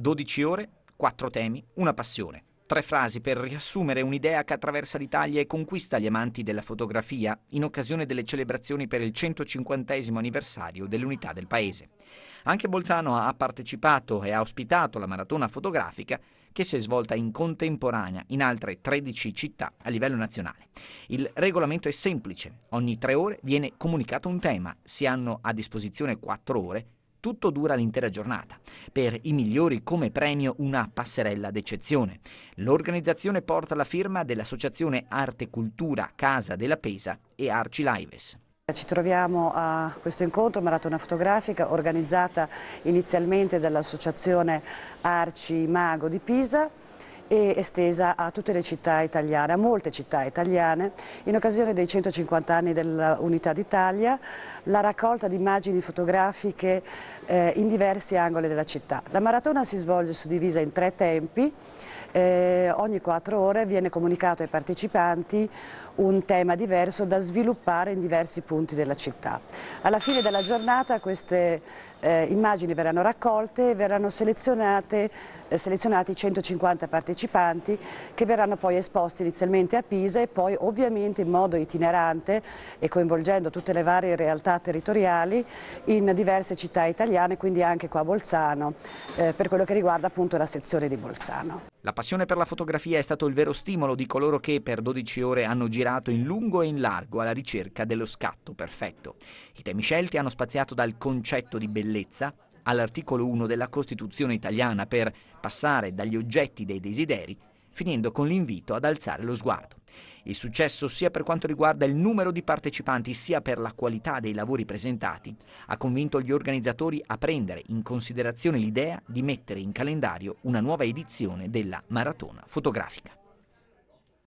12 ore, 4 temi, una passione. Tre frasi per riassumere un'idea che attraversa l'Italia e conquista gli amanti della fotografia in occasione delle celebrazioni per il 150 anniversario dell'unità del paese. Anche Bolzano ha partecipato e ha ospitato la maratona fotografica che si è svolta in contemporanea in altre 13 città a livello nazionale. Il regolamento è semplice, ogni tre ore viene comunicato un tema, si hanno a disposizione quattro ore tutto dura l'intera giornata. Per i migliori come premio una passerella d'eccezione. L'organizzazione porta la firma dell'Associazione Arte Cultura Casa della Pesa e Arci Lives. Ci troviamo a questo incontro maratona fotografica organizzata inizialmente dall'associazione Arci Mago di Pisa e estesa a tutte le città italiane, a molte città italiane. In occasione dei 150 anni dell'Unità d'Italia, la raccolta di immagini fotografiche eh, in diversi angoli della città. La maratona si svolge suddivisa in tre tempi. Eh, ogni quattro ore viene comunicato ai partecipanti un tema diverso da sviluppare in diversi punti della città. Alla fine della giornata queste eh, immagini verranno raccolte e verranno selezionate, eh, selezionati 150 partecipanti partecipanti che verranno poi esposti inizialmente a Pisa e poi ovviamente in modo itinerante e coinvolgendo tutte le varie realtà territoriali in diverse città italiane, quindi anche qua a Bolzano, eh, per quello che riguarda appunto la sezione di Bolzano. La passione per la fotografia è stato il vero stimolo di coloro che per 12 ore hanno girato in lungo e in largo alla ricerca dello scatto perfetto. I temi scelti hanno spaziato dal concetto di bellezza all'articolo 1 della Costituzione italiana per passare dagli oggetti dei desideri, finendo con l'invito ad alzare lo sguardo. Il successo sia per quanto riguarda il numero di partecipanti sia per la qualità dei lavori presentati ha convinto gli organizzatori a prendere in considerazione l'idea di mettere in calendario una nuova edizione della maratona fotografica.